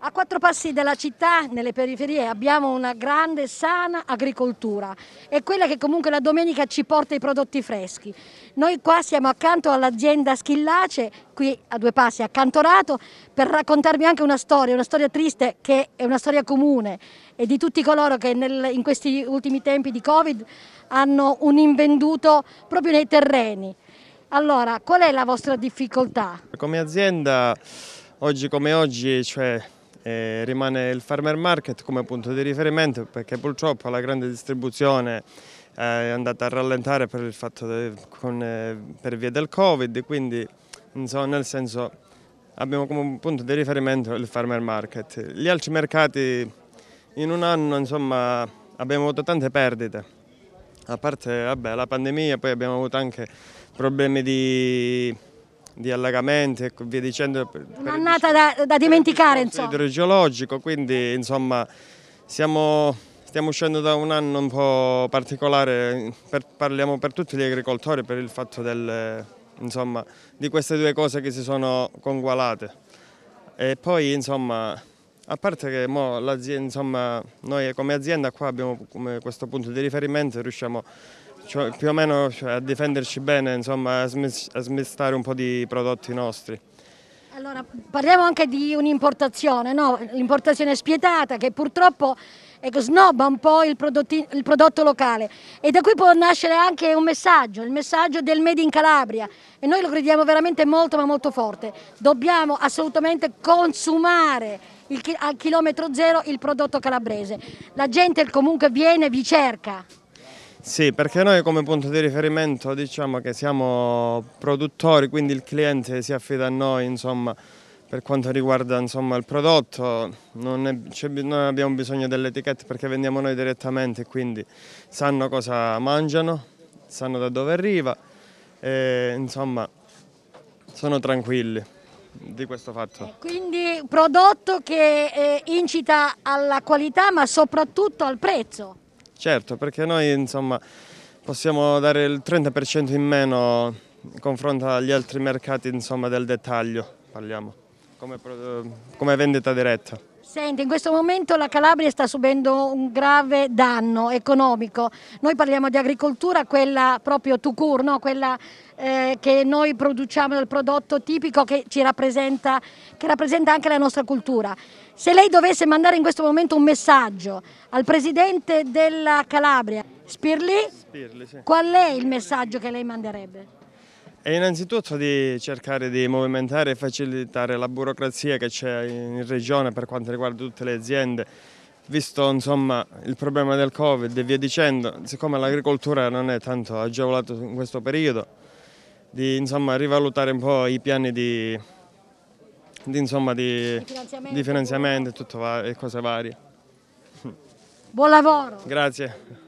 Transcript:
A quattro passi dalla città, nelle periferie, abbiamo una grande, sana agricoltura. È quella che comunque la domenica ci porta i prodotti freschi. Noi qua siamo accanto all'azienda Schillace, qui a due passi, accantonato, per raccontarvi anche una storia, una storia triste che è una storia comune e di tutti coloro che nel, in questi ultimi tempi di Covid hanno un invenduto proprio nei terreni. Allora, qual è la vostra difficoltà? Come azienda, oggi come oggi, cioè eh, rimane il farmer market come punto di riferimento perché purtroppo la grande distribuzione eh, è andata a rallentare per, il fatto de, con, eh, per via del Covid, quindi insomma, nel senso abbiamo come punto di riferimento il farmer market. Gli altri mercati in un anno insomma, abbiamo avuto tante perdite a parte vabbè, la pandemia, poi abbiamo avuto anche problemi di di allagamenti e via dicendo. Un'annata da, diciamo, da, diciamo, dimenticare insomma. Idrogeologico, quindi insomma siamo, stiamo uscendo da un anno un po' particolare, per, parliamo per tutti gli agricoltori per il fatto del, insomma, di queste due cose che si sono congualate. E poi insomma a parte che insomma, noi come azienda qua abbiamo come questo punto di riferimento e riusciamo a cioè, più o meno cioè, a difenderci bene, insomma, a, smistare un po' di prodotti nostri. Allora, parliamo anche di un'importazione, no? l'importazione spietata che purtroppo ecco, snobba un po' il, il, prodotto locale e da qui può nascere anche un messaggio, il messaggio del Made in Calabria e noi lo crediamo veramente molto ma molto forte, dobbiamo assolutamente consumare il, al chilometro zero il prodotto calabrese, la gente comunque viene, vi cerca. Sì, perché noi come punto di riferimento diciamo che siamo produttori, quindi il cliente si affida a noi insomma, per quanto riguarda insomma, il prodotto. È, noi abbiamo bisogno dell'etichetta perché vendiamo noi direttamente, quindi sanno cosa mangiano, sanno da dove arriva e insomma sono tranquilli di questo fatto. Eh, quindi prodotto che eh, incita alla qualità ma soprattutto al prezzo. Certo, perché noi insomma, possiamo dare il 30% in meno in confronto agli altri mercati insomma, del dettaglio, parliamo, come, come vendita diretta. Senti, in questo momento la Calabria sta subendo un grave danno economico. Noi parliamo di agricoltura, quella proprio to court, no? quella eh, che noi produciamo, il prodotto tipico che ci rappresenta, che rappresenta anche la nostra cultura. Se lei dovesse mandare in questo momento un messaggio al Presidente della Calabria, Spirli, Spirli sì. qual è il messaggio che lei manderebbe? È innanzitutto di cercare di movimentare e facilitare la burocrazia che c'è in regione per quanto riguarda tutte le aziende, visto insomma, il problema del Covid e via dicendo, siccome l'agricoltura non è tanto agevolata in questo periodo, di insomma, rivalutare un po' i piani di, di, insomma, di, di finanziamento, e cose varie. Buon lavoro! Grazie.